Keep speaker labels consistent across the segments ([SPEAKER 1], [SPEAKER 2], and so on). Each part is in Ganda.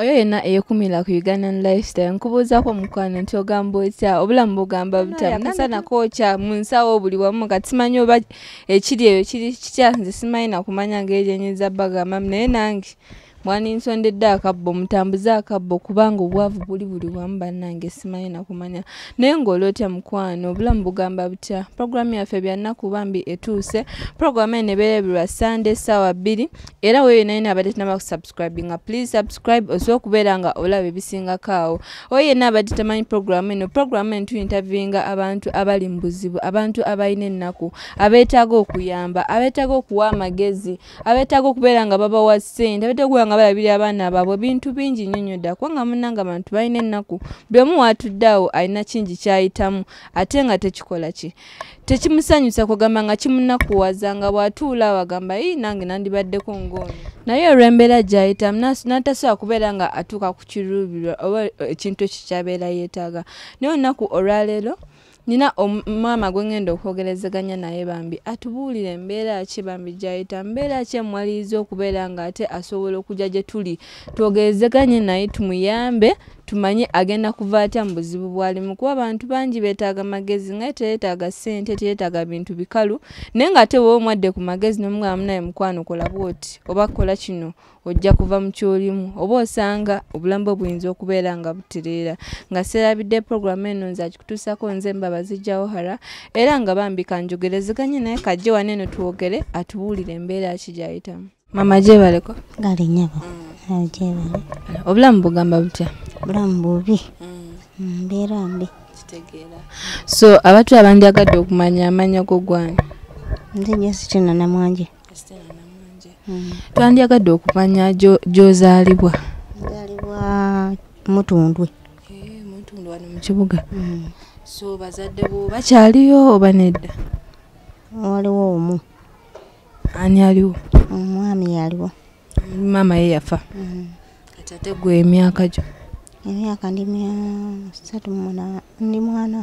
[SPEAKER 1] oyo yenna eyokumira ku ugandan lifestyle nkubuuzako mukwano nti ogamba otya obulamu bugamba buta musanakokya munsawo buli wamu ka simanyi oba ekiri eyo kiri kitya nze simanyi nakumanya ngeri enyiza bagamba naye nange mwaninsondedde akabba omutambuze akabba kubanga obwavu buli buli wamu bannange simanyi nakumanya naye ngaolootya mukwano obulamu bugamba butya puroguramu yaffe byannaku bambi etuuse puroguramu eno ebeerabirwa sande sawa bbiri era weyonayina abadde tinaba kusubscribinga please subscribe osobola okubeera nga olaba ebisingako awo oyo yenna abadde tamanyi puroguramu eno puroguramu eno tuintervyinga abantu abali mu buzibu abantu abalina ennaku abeetaaga okuyamba abeetaaga okuwa amagezi abeetaaga okubeera nga babawa ssente abeetaaga nga balabira abaana baabwe bintu bingi nnyo nnyo ddala kubanga munnanga abantu balina ennaku buli omu waatudde awo alina kingi kyayitamu ate nga tekikola ki tekimusanyusa kugamba nga kimunakuwaza nga bw'atuula awo agamba ii nange nandibaddeko ngoono naye olw'embeera gy'ayitamu n'tasobola kubeera nga atuuka ku kiruubirwa oba ekintu ekyo kyabeera yeetaaga naye olunaku olwaleero nina omumama gwengenda okwogerezeganya naye bambi atubuulire embeera ki bambi gyayita mbeera ki emwaliriza okubeera ngaate asobola okujja gye tuli twogerezeganye naye tumuyambe tumanye agenda kuva atya mu buzibu bwalimu kuba abantu bangi beetaaga magezi nga teyeetaaga ssente teyeetaaga bintu bikalu naye nga te wewe omwadde ku magezi nomugamba munaye mukwano kola bwoti oba kola kino ojja kuva mu kyolimu oba osanga obulamu bwe buyinza okubeera nga butereera nga seerabidde puroguramu eno nze akikutuusako nze mbabazijjawohara era nga bambi kanjogereziganye naye kajje wane eno twogere atubuulire embeera kigyayitamu mama
[SPEAKER 2] gyebaleko galinyabo mm. ah, gyebale obulamu bugamba butya obulamu bubi mbeera mm. mm,
[SPEAKER 1] mbi kitegeera so abatu abandyagadde okumanya amanyago gwange nzija sitina namwanje twandyagadde okumanya gyozaalibwa zaalibwa mutundwe mutundwe wano mukibuga so bazadde bo bakyaliyo oba
[SPEAKER 2] nedda waliwo omu
[SPEAKER 1] ani aliwo maama yaliwo maama ye yafa mm-hmm. kati ate gwe emyaka gyo
[SPEAKER 2] emyaka ndi satu ndi mwana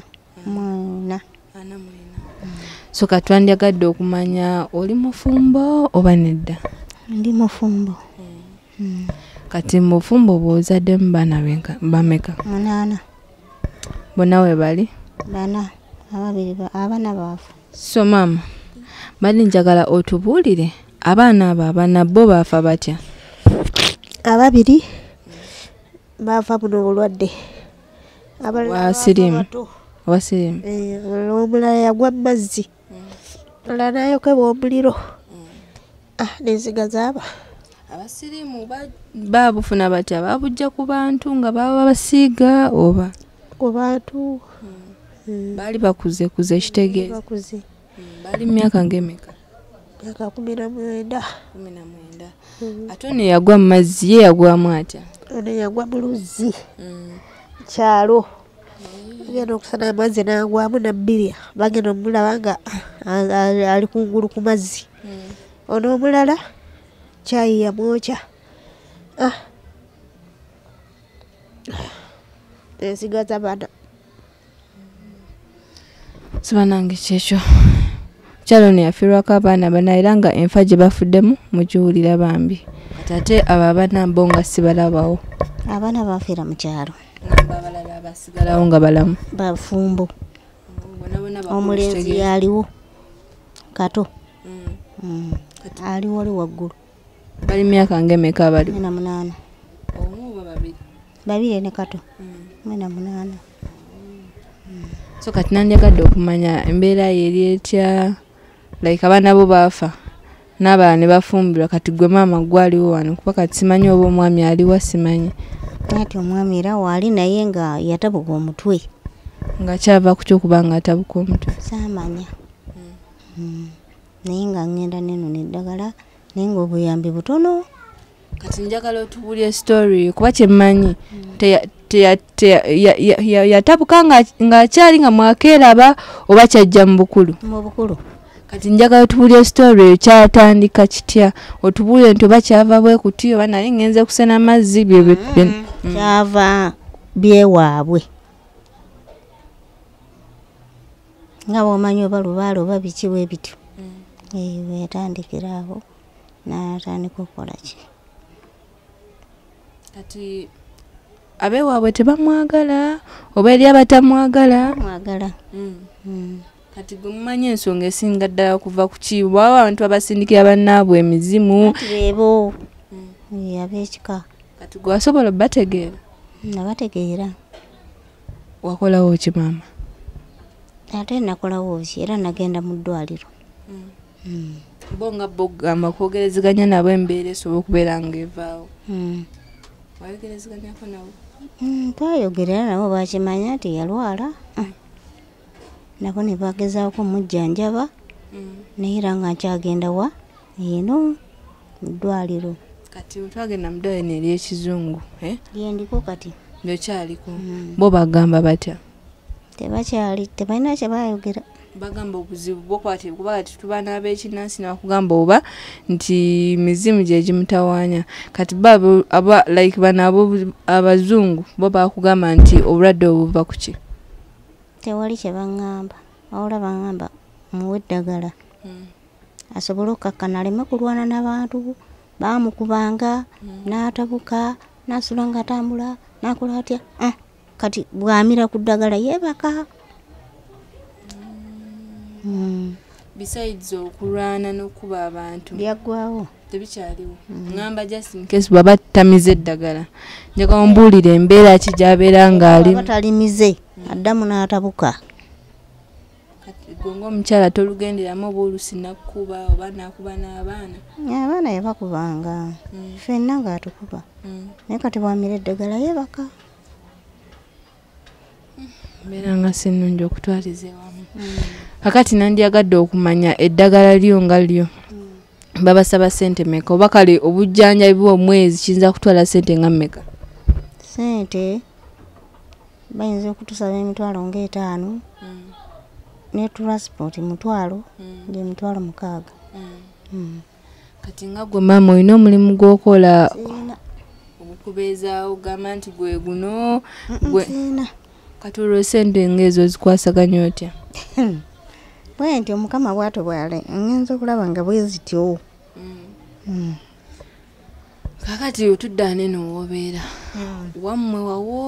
[SPEAKER 2] mwena mm.
[SPEAKER 1] so katwandyagadde okumanya oli mufumbo oba nedda
[SPEAKER 2] ndi mufumbo mm. Mm.
[SPEAKER 1] kati mufumbo bwozadde mu baana bameka munaana bonna we bali
[SPEAKER 2] bana ababiri abaana baafu
[SPEAKER 1] so maama mbadde njagala otubuulire abaana abo abanabo baafa batya ababiri
[SPEAKER 2] baafa buno obulwadde wasirimu wasirimu eh, omulala yagwa mumazzi olala nayokebwa omuliro mm. ah, nenziga zaaba
[SPEAKER 1] abasirimu
[SPEAKER 2] babufuna batya
[SPEAKER 1] babujja ku bantu nga baba basiiga oba
[SPEAKER 2] ku bantu mm. baali bakuzekuze kitegeeza bali mumyaka mm, ngemeka myaka kumi na mwenda kumi na mwenda mm-hmm. ate ono
[SPEAKER 1] yagwa mu mazzi ye yagwamu atya
[SPEAKER 2] ono yagwa mu luzzi mm. kyalo agenda okusana amazzi nagwamu nabbirya bagenda omulaba nga ali kungulu ku mazzi mm. ono omulala kyayi yamwokya ah. ensiga z'abaana
[SPEAKER 1] sibanange kyekyo kyalono yafirwako abaana bana era nga enfa gye bafuddemu mujiwulira bambi kati ate abo abaana bo nga sibalabawo
[SPEAKER 2] abaana bafiira mu kyalo abalala basigalawo nga balamu bafumbo
[SPEAKER 1] omulenzi yaliwo
[SPEAKER 2] kato mm. mm. aliwo li waggulu bali myaka ngaemeka balina munaana babiri ne kato mina mm. munaana
[SPEAKER 1] so kati nandyagadde okumanya embeera yeri etya like abaana bo baafa n'abala ne bafumbirwa kati gwe maama gwaliwo wano kuba kati simanyi oba omwami aliwa simanyi
[SPEAKER 2] ati omwami era waali naye nga yatabuka omutwe nga kyava
[SPEAKER 1] ku kyokuba nga atabuka omutwe
[SPEAKER 2] samanya hmm. naye nga ngenda nenona eddagala naye nga obuyambi butono kati njagala otubulya estori kuba
[SPEAKER 1] kyemmanyi yatabuka ngaakyali nga mwakeeraba oba kyajja mu bukulu mu bukulu kati njagala otubuulya ekitoolo eyo kyatandika kitya otubuulye nti oba kyava bwe kutyo oba nali ngenze kusena amazzi byekyava
[SPEAKER 2] mm-hmm. mm-hmm. byewaabwe nga bwomanyi oba lubaale oba bikiwe bityo mm-hmm. bwetandikiraawo natandika okukola ki
[SPEAKER 1] kati abeewaabwe tebamwagala oba eri abatamwagala mwagala mm. mm. kati gwe mumanyi ensonga esinga ddala kuva ku ki waawo abantu abasindikira bannaabwe emizimu
[SPEAKER 2] beebo hmm. abekika kati gwe wasobola bategeera nabategeera wakolawo ki maama ate nakolawo ki era nagenda mu ddwaliro hmm. Hmm.
[SPEAKER 1] bo nga bo okugamba kwogereziganya
[SPEAKER 2] nabo embeera esobola okubeera nga evaawo
[SPEAKER 1] wayogerezganyako nabo
[SPEAKER 2] twayogera era nabo bakimanya nti yalwala nabo ne bagezaako mujjanjaba mm. nayira nga nkyagenda wa eno mudwaliro
[SPEAKER 1] kati twagenda mudwaliro
[SPEAKER 2] eryekizungu
[SPEAKER 1] lyendiko kati lyokyaliko mm.
[SPEAKER 2] bo bagamba batya tebakyali tebalina kyebayogera
[SPEAKER 1] bagamba obuzibu bwokwatibwakubaga titubaana abekinnansi nebakugamba oba nti mizimu gyegimutawaanya kati bo like bano abazungu bo bakugamba nti obulwadde obuva ku ki
[SPEAKER 2] tewali kyebaŋŋamba wawula baŋŋamba muwe eddagala hmm. asobole okukakkana aleme kulwana n'abantu baamukubanga hmm. n'atabuka n'asula ng'atambula n'akola atya eh, kati bwamira ku ddagala yeebaka hmm.
[SPEAKER 1] besides okulwana n'okuba
[SPEAKER 2] abantu byaggwawo tebikyaliwo ŋamba justin case bwaba tamize eddagala njagala mbuulire embeera ki gyabeera ng'alibatalimize mm -hmm. addamu n'atabuka
[SPEAKER 1] gongaomukyala tolugenderamu oba olusi nakukuba oba nakuba n'abaana
[SPEAKER 2] abaana yebakubanga mm. fenna ngaatukuba mm. naye kati bwamira eddagala yebaka mbeera nga sinungi
[SPEAKER 1] okutwaliza ewamu mm. kakati nandyagadde okumanya eddagala lyo nga lyo babasaba sente meka oba kale obujjanjabi bwa omwezi kiyinza kutwala sente nga mmeka
[SPEAKER 2] sente bayinza okutusaba emitwalo nga etaano mm. ne transporti mutwalo mm. gye mitwalo mukaaga mm. kati nga gwe maama olina omulimu gwokola
[SPEAKER 1] okubeezaawo
[SPEAKER 2] ogamba nti gwe guno kati olwo
[SPEAKER 1] sente ngaezo zikwasaganya
[SPEAKER 2] otya bwe nti omukama bwato bwale ngenza okulaba nga bwezityo
[SPEAKER 1] kakati otuddaane nowobeera hmm. wammwe wawo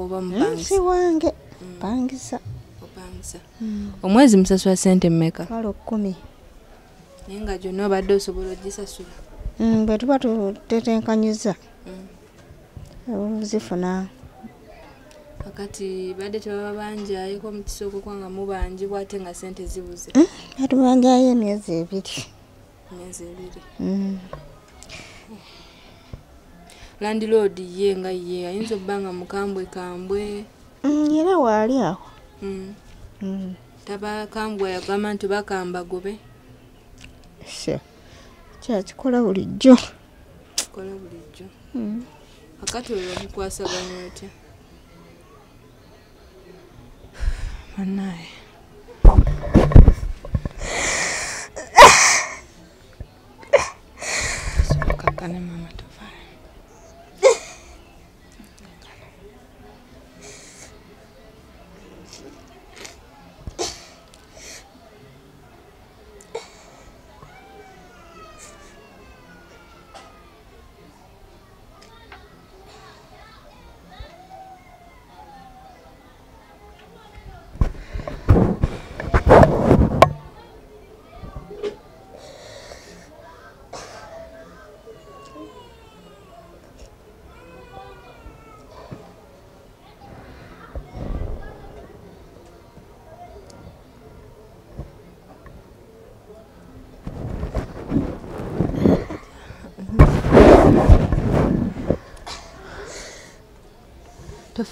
[SPEAKER 1] oba munsi wange mpangisa hmm. opangisa hmm. omwezi musasula sente mmeka kalo kkumi naye nga gyonna obadde osobola ogisasula
[SPEAKER 2] bwe tuba tutetenkanyiza zifuna
[SPEAKER 1] kakati badde tebaba banjayeko mukisooko kuba nga mubanjibwa ate nga sente zibuze
[SPEAKER 2] batubanjayo emyezi ebiri emyezi ebiri
[SPEAKER 1] landlord ye nga ye ayinza okuba nga mukambwe kambwe
[SPEAKER 2] mm, era waali awo
[SPEAKER 1] mm. mm. tabakambwa yagamba nti bakamba gobe
[SPEAKER 2] kyakikola bulijjo
[SPEAKER 1] kikola bulijjo akati olwo bikwasaganya otya banaye ne mama to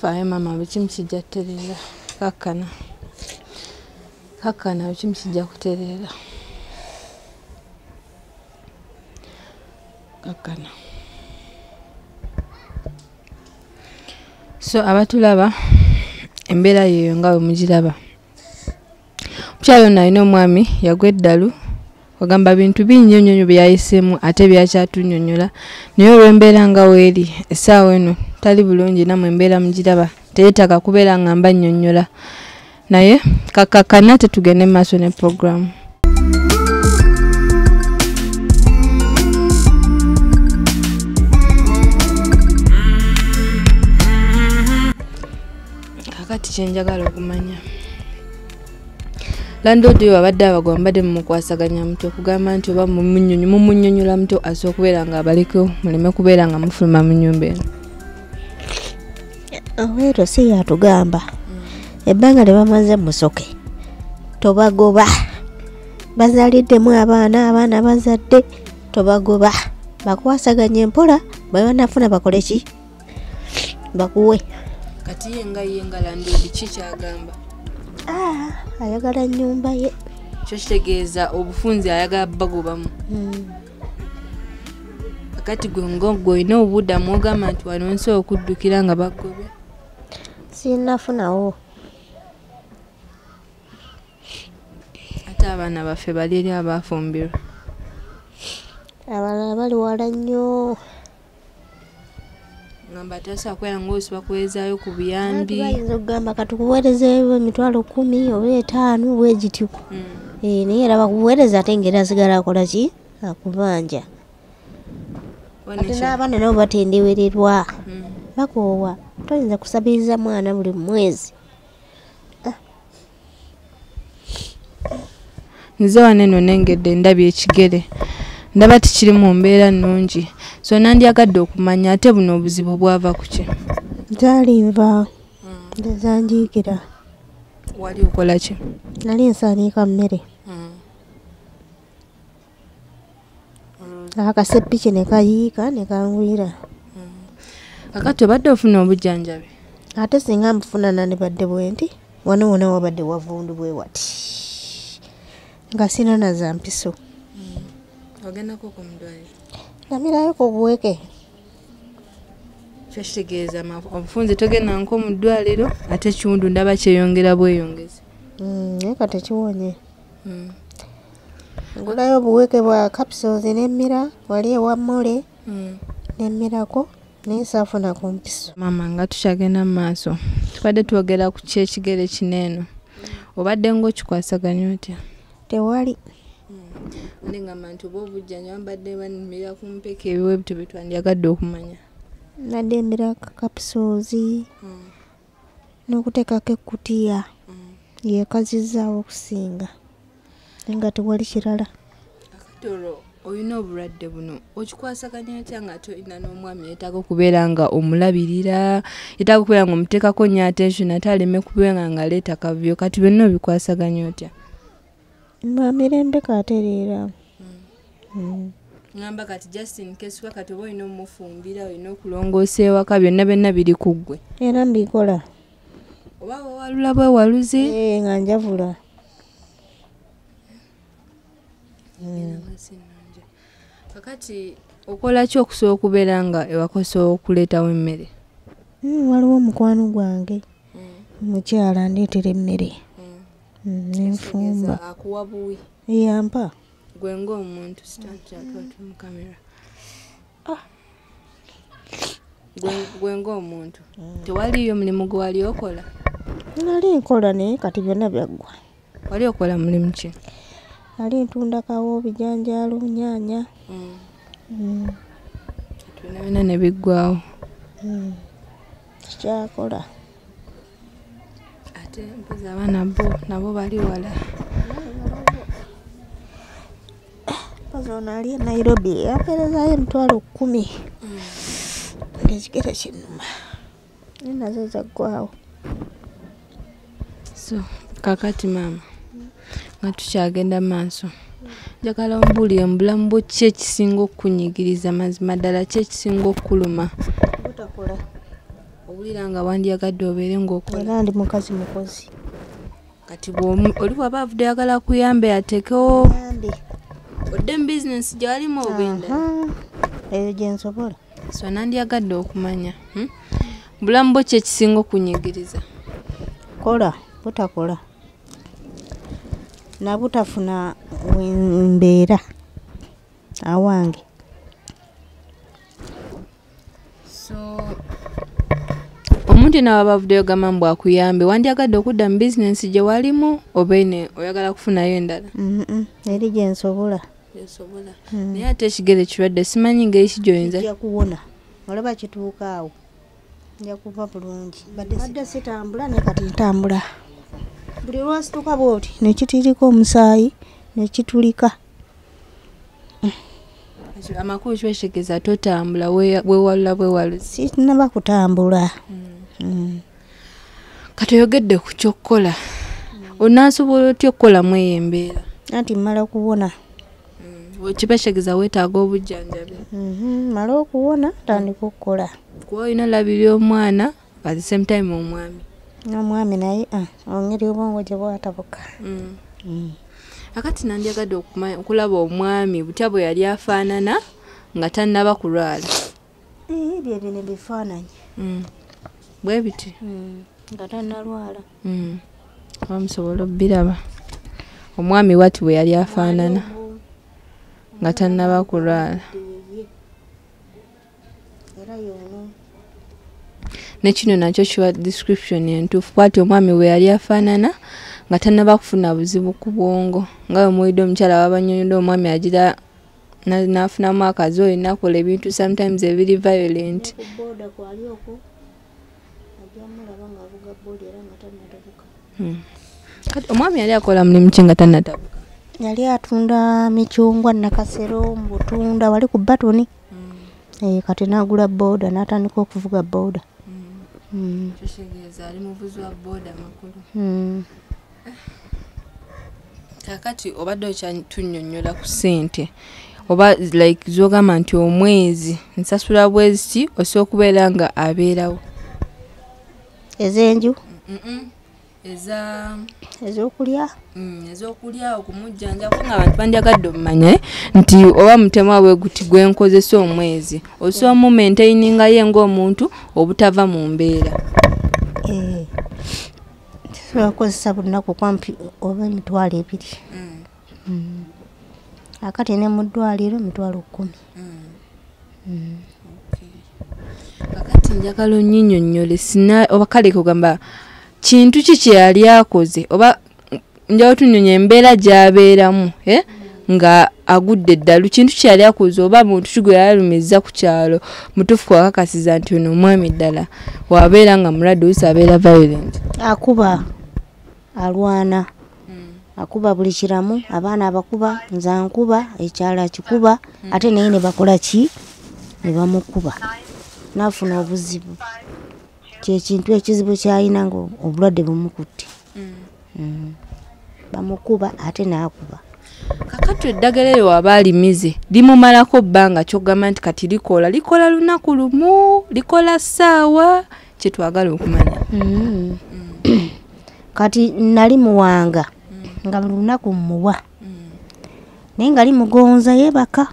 [SPEAKER 1] tofaayo maama bikimu kijja tereera kakkana kakkana bikimu kijja kutereera kakkana so abatulaba embeera yeyo nga bwe mugiraba mukyalo ono alina omwami yagwa eddalu ogamba bintu bingi nyonyo byayiseemu ate byakyatunyonyola naye olw'embeera nga weeri essaawa eno tali bulungi namwe embeera mugiraba teyetaga kubeera nga mba nnyonnyola naye kakakana tetugende maaso ne puroguramu kakati kyenjagala okumanya landod oyo abadde abagambadde mumukwasaganya muti okugamba nti oba mumunyonyola muto asobe okubeera nga abaleke muleme kubeera nga mufuluma mu nyumba eno
[SPEAKER 2] weto si yatugamba ebbanga lyebamaze musoke tobagoba bazaliddemu abaana abaana bazadde tobagoba bakwasaganya empola bebanafuna bakole ki bakuwe
[SPEAKER 1] kati yenga yengalandi kikyagamba ah,
[SPEAKER 2] ayagala nyumba ye
[SPEAKER 1] kyo kitegeeza obufunzi ayagala bagobamu kati gwengogwe olina obubuddamu ogamba nti wano nsi okuddukira nga bagobe sinnafunawo ate abaana baffe bali eri abafumbirwa
[SPEAKER 2] abalala bali wala nnyo
[SPEAKER 1] gamba tasakweyangaosi bakuweezaayo ku buyambi bayinza
[SPEAKER 2] okugamba katukuweerezeyo emitwalo kumi oba etaano bwegityku hmm. eh, naye era bakuweereza ate ngeri asigala akola ki akubanja ate n'abaana nabo batendewererwa hmm. bakoowa toyinza kusabiriza mwana buli mwezi
[SPEAKER 1] nze wane nonengedde ndabya ekigere ndaba tikiri mu mbeera nnungi so nandyagadde okumanya ate buno obuzibu bwava ku ki
[SPEAKER 2] zaali nva ezanjiikira wali okola ki nali nsaniika mmere hmm. akasepiki nekayiika nekangwira mm. kakati obadde ofuna obujjanjabi ate singa mbufuna nandibadde bwe nti wano wona wabadde wavundu bwe wati nga sina naza mpiso hmm.
[SPEAKER 1] ogendako ku mudwaliro
[SPEAKER 2] namirayo ku buweke
[SPEAKER 1] kyokitegeeza obufunzi togenda nko mu ddwaliro ate kiwundu ndaba kyeyongera bweyongezi
[SPEAKER 2] hmm, eka tekiwonye hmm. ngulayo obuweke bwa capsules nemira wali ewa mmole nemirako naye saafuna kumpiso
[SPEAKER 1] mama nga tukyagenda mu maaso tubadde twogera ku ki ekigere kineeno obadde ngaokikwasaganya otya tewali hmm. ane ngamba nti oba obujjanjaba mbadde banumira ku mpeka ebiwa ebito byetwandyagadde
[SPEAKER 2] okumanya nadde embera kapisoozi hmm. n'okuteekako ekkutiya hmm. yeekazizaawo okusinga naye nga tewali kirala
[SPEAKER 1] olina obulwadde buno okikwasaganya tya nga tolina n'omwami yeetaaga okubeera
[SPEAKER 2] nga omulabirira
[SPEAKER 1] yeetaaga okubeera nga omuteekako nyo attention ate aleme kubenga nga aleeta kavuyo kati byonna obikwasaganya otya
[SPEAKER 2] ba mirembe katereera hmm.
[SPEAKER 1] ngamba kati justin kesuka kati oba olina omufumbira olina okulongoosa ewaka byonna
[SPEAKER 2] byonna biri ku ggwe era mbikola oba wewalula bwewaluze nga njavula
[SPEAKER 1] Mm. Yeah, kakati okola ki okusobola okubeera nga ewakosobola okuleetawo emmere
[SPEAKER 2] eh, waliwo omukwano gwange hmm. mukyala ndeetera emmere hmm. Hmm, nenfumba akuwa buwi eyampa eh,
[SPEAKER 1] gwenga omuntu sitatmukamera ah. gwenga
[SPEAKER 2] omuntu tewaliyo mulimu gwe wali okola nali nkola naye kati byonna byaggwa wali okola mulimu ki ali ntunda kawo bijanjaalo nyaanya mm. tunaana
[SPEAKER 1] nebigwawo
[SPEAKER 2] mm. kikyakola ate mpozi aba nabo nabo bali wala mpozi ono ali e nairobi yaperezayo emitwalo kumi ekigere mm. kinuma nenazo zaggwawo
[SPEAKER 1] so kakati maama nga tukyagenda maaso njagala mubuulire mubulamu bwe ki ekisinga okkunyigiriza mazima ddala ki ekisinga okkuluma obulira nga wandyagadde obeere ngaokolandi mukazi mukozi kati oli waba avudde yagala kuyamba yateekewo odde mu bizinensi gyalimu obwenda eyo gyensobola so nandyagadde okumanya hmm?
[SPEAKER 2] bulamu bwe ki ekisinga okunyigiriza kola butakola nabutafuna wembeera awange
[SPEAKER 1] omuntu naaba bavuddeyo gamba mbw akuyambe wandyagadde okudda mu bizinensi gye walimu obaine oyagala kufunayo endala eri gyensobola mm. naye ate ekigere kirwadde simanyi ngeri kijoyinzakuwona
[SPEAKER 2] olaba kituuka awo nja kuva bulungi badde sitambula naye kati ntambula buli lwasituka bwoti nekitiriko omusaayi nekitulika
[SPEAKER 1] amakulu kwesegeza totambula wewalula bwewalu sinaba kutambula mm. kati oyogedde ku kyokukola onaasobola otya okukolamu eyo embeera anti mmala kubona mm. kibasegeza
[SPEAKER 2] weetaaga obujjanjabi mm-hmm, mmala okubona tandika okukola kuba
[SPEAKER 1] olina labiry
[SPEAKER 2] omwana at the same time omwami nomwami naye ah, onge eri obwongo gye bwatabuka mm. Mm.
[SPEAKER 1] akati nandyagadde okulaba omwami butya bwe yali afaanana nga tannaba kulwala
[SPEAKER 2] eh, ebyo ebyo nebifaananyi mm. bwe biti nga tannalwala
[SPEAKER 1] bamusobola obbiraba omwami wati bwe yali afaanana nga tannaba kulwala
[SPEAKER 2] era yono
[SPEAKER 1] nekino nakyo kiba description entuufu kwati omwami we yali afaanana nga tanaba kufuna buzibu ku bwongo nga wemuwidde omukyala wabanyonyodde omwami agira nafunamu akazi oyo nakola ebintu sometimes ebiri violent hmm. omwami yali akola mulimu ki nga tanatabuka
[SPEAKER 2] yali atunda micungwa nakasero mubutunda wali ku batoni hmm. eh, kati nagula boda natandika okuvuga boda mm. Hmm.
[SPEAKER 1] tusegeeza ali muvuzi wa booda makulu hmm. kakati obadde okyatunyonyola ku sente oba like zogamba nti omwezi nsasula bwezi ki osobola okubeera nga abeerawo ez'enju eza ezokulya mm, ezokulya okumujjanjako nga abantu bandyagadde omumanye eh, nti oba mutemu abwe guti gwenkozesa omwezi osoma mentainingaye ngaomuntu obutava mu mbeera eh,
[SPEAKER 2] tisobola kukozesa bunaku kwampi oba emitwalo ebiri mm. Mm. akati ne mudwaliro emitwalo kumi kakati
[SPEAKER 1] njagala onyinyonyole sina oba kale kugamba kintu ki kyeyali akoze oba njawo tunyonya embeera gyabeeramu e nga agudde eddalu kintu kyeyali akoze oba muntu ki gwe yalumiza ku kyalo mutufu kwakakasiza nti ono omwami ddala wabeera nga mulwadde oluusi abeera violent
[SPEAKER 2] akuba alwana akuba buli kiramu abaana abakuba nza nkuba ekyala kikuba ate naye ne bakola ki ne bamukuba naafuna obuzibu kyekintu ekizibu kyayina nga obulwadde bumukutte mm. Mm. bamukuba ate nakuba kakati eddagala eryo waba
[SPEAKER 1] limize limumalako bbanga kyogamba nti kati likola likola lunaku lumu likola ssaawa
[SPEAKER 2] kyetwagala okumanya mm. kati nali muwanga nga buli lunaku mmuwa naye nga limugonza yebaka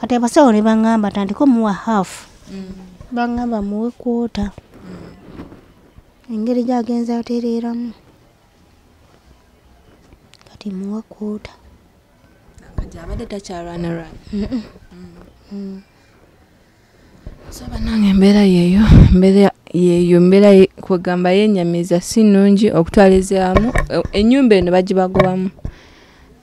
[SPEAKER 2] kati abasawo ne baŋŋamba tandika omuwa haafu baŋŋamba muwe kwota engeri gyagenza atereramu kati muwakuuta
[SPEAKER 1] abadde takyalwanalwan
[SPEAKER 2] mm. so banange embeera yeyo
[SPEAKER 1] embeera yeyo embeera kwegamba yenyamiza si nnungi okutwaliziramu enyumba eh, eno bagibagobamu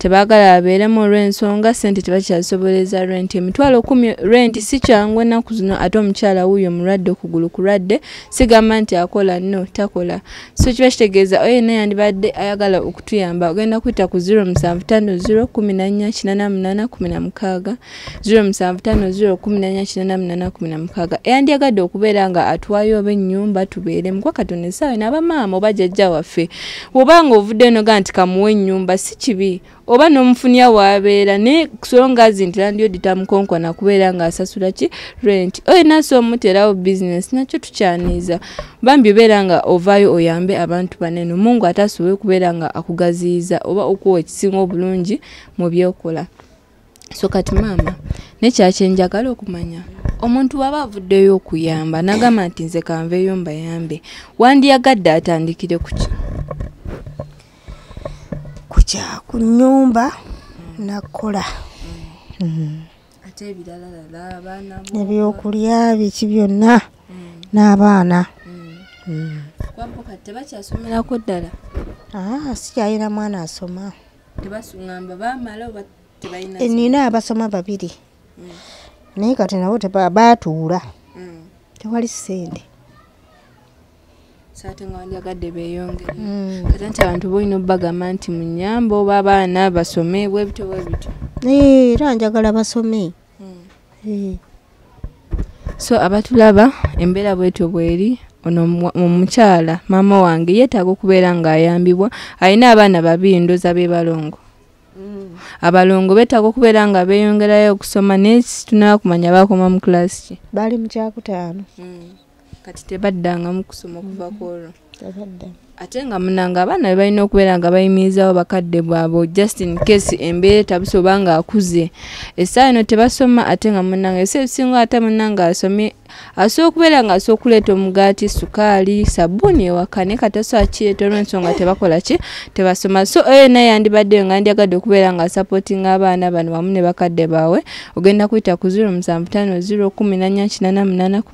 [SPEAKER 1] tebaagala abeeremu olw'ensonga ssente tebakyasobolereza renti emitwalo kumi renti si kyangu ennaku zino ate omukyala wuuyo mulwadde okugulu kulwadde sigamba nti akola no takola so kiba kitegeeza oyena yandibadde ayagala okutuyamba ogenda kuyita ku 07548848 eyandiyagadde okubeera nga atwayo oba ennyumba tubeeremu kwa katonda esaawe n'abamaama oba jajja waffe wobanga ovuddeno ga nti kamuwa ennyumba si kibi oba nomufunya wabeera ne kusonga zinti landio ditamukonkona kubeera ngaasasula ki rent olinasi omuterawo bizinesi nakyo tukyaniza bambi obeera nga ovaayo oyambe abantu banene mungu atasobole kubeera nga akugaziyiza oba okuwa ekisinga obulungi mu byokola so kati maama nekyakyenjagala okumanya omuntu waba avuddeyo okuyamba nagamba nti nze kanveeyo mbayambe wandiyagadde atandikire kuki
[SPEAKER 2] kuca ku nyumba nakola mm. ebyokulya biki byonna mm. n'abaana mm. ah, sikyayina mwana asoma
[SPEAKER 1] eh, nina abasoma
[SPEAKER 2] babiri naye kati nabo batuula tewali sente
[SPEAKER 1] bakozesa ate nga wandyagadde beeyongere mm. kata nti abantu boyina obbagamba nti munyambe oba abaana basome bwebityo bwebityo eh, era njagala basome mm. eh. so abatulaba embeera bwetyo bweri ono omukyala maama wange yeetaaga okubeera ng'ayambibwa alina abaana babiri ndoza be balongo mm. abalongo beetaaga okubeera nga beeyongerayo okusoma naye tunaba kumanya bakoma mu klasi ki
[SPEAKER 2] bali mu kyakutaano mm. kati
[SPEAKER 1] tebaddangamu kusoma okuva mhm. kuolwo tebadda ate nga munanga abaana be balina okubeera nga bayimirizawo bakadde bwabwe justin case embeera etabusoba nga akuze essaawa eno tebasoma ate nga munanga ebisa ebisinga ate munanga asome asobola okubeera nga asobola okuleeta omugaati sukaali sabbuuni ewaka naye katasobola kireeta olw'ensonga tebakola ki tebasoma so eyo naye yandibaddeyo nga ndyagadde okubeera nga asapootinga abaana bano wamu ne bakadde baawe ogenda kuyita ku 0750 1888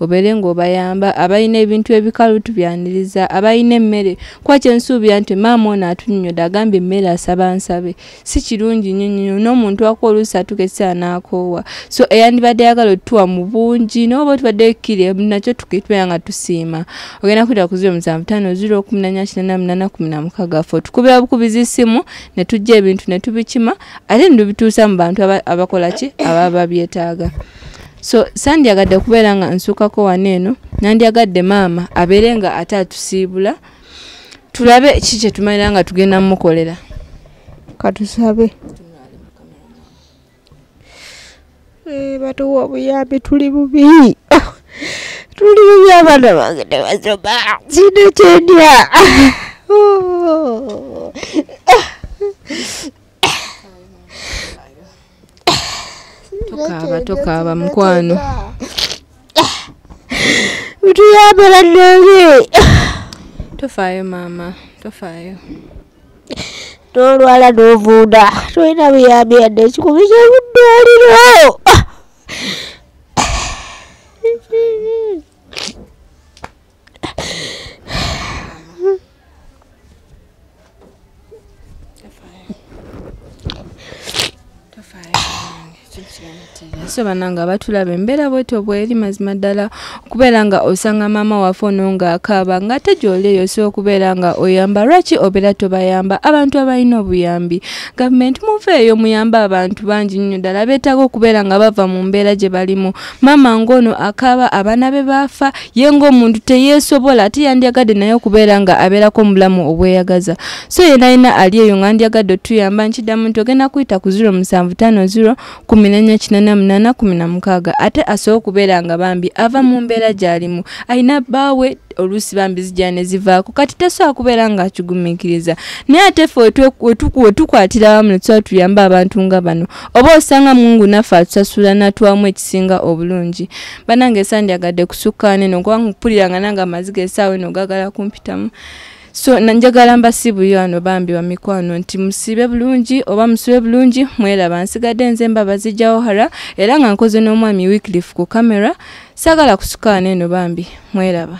[SPEAKER 1] obeere ng'obayamba abalina ebintu ebikalutu byaniriza abalina emmere kwakyo nsuubira nti maama ono atunyonyodde agamba emmere asaba nsabe si kirungi nyonyonyo n'omuntu wako oluusi atuuka ekisaa n'akoowa so eyandibadde yagala otutuwa mu bungi n'oba otubadde kkiri eh, nakyo tukitubera nga tusiima ogenda kwita ku ziro musanvu ttaano ziro okumunanya kinana munana kumi na mukaaga fe otukubira bukubizi simu ne tujja ebintu ne tubikima ate ne tubituusa mu bantu abakola ki ababa babyetaaga so sandyagadde kubeera nga nsukako wano eno nandyagadde maama abeere nga ate atusiibula tulabe ki kyetumanyira nga tugenda mukolera katusabe
[SPEAKER 2] eh, batuwa obuyambi tuli bubi tuli bubi abaana bange tebasoma kino kyendya oh.
[SPEAKER 1] kaabato kaaba mukwano
[SPEAKER 2] bituyambala nonge
[SPEAKER 1] tofaayo maama tofaayo
[SPEAKER 2] tolwala novuuda tolina buyambi yadde ekikumi kyekuddwaliro
[SPEAKER 1] maaso bananga batulaba embeera bwetyo bweri mazima ddala okubeera nga osanga maama waffe ono ng'akaaba nga ate gy'olieyo so okubeera nga oyamba lwaki obeera tobayamba abantu abalina obuyambi gavumenti muveeyo muyambe abantu bangi nnyo ddala beetaaga okubeera nga bava mu mbeera gye balimu maama ngaono akaaba abaana be baafa ye ng'omuntu teyeesobola ate yandyagadde naye okubeera nga abeerako mu bulamu obweyagaza so yenayina ali eyo nga ndyagadde otuyamba nkiddamu nti ogenda kuyita ku 0 7 5 0 1 8 8 8 ennaku mina mukaaga ate asobola okubeera nga bambi ava mu mbeera gy'alimu ayina bbaawe oluusi bambi zijyaa ne zivaako kati tasobola kubeera ng'akigumiikiriza naye ate fe wetukwatira wamu ne tusoba tuyambe abantu nga bano oba osanga mungu naffe atusasula natwamu ekisinga obulungi bannange esandyagadde kusukkaane nokubanga okupuliranga nanga amazigo esaawe nogaagala kumpitamu so nanjagala mbasibuyano bambi ba mikwano nti musibe bulungi oba musibe bulungi mweraba nsigadde nze mbabazijjawo hala era nga nkoze n'omwami wiklif ku kamera saagala kusukaana eno bambi mweraba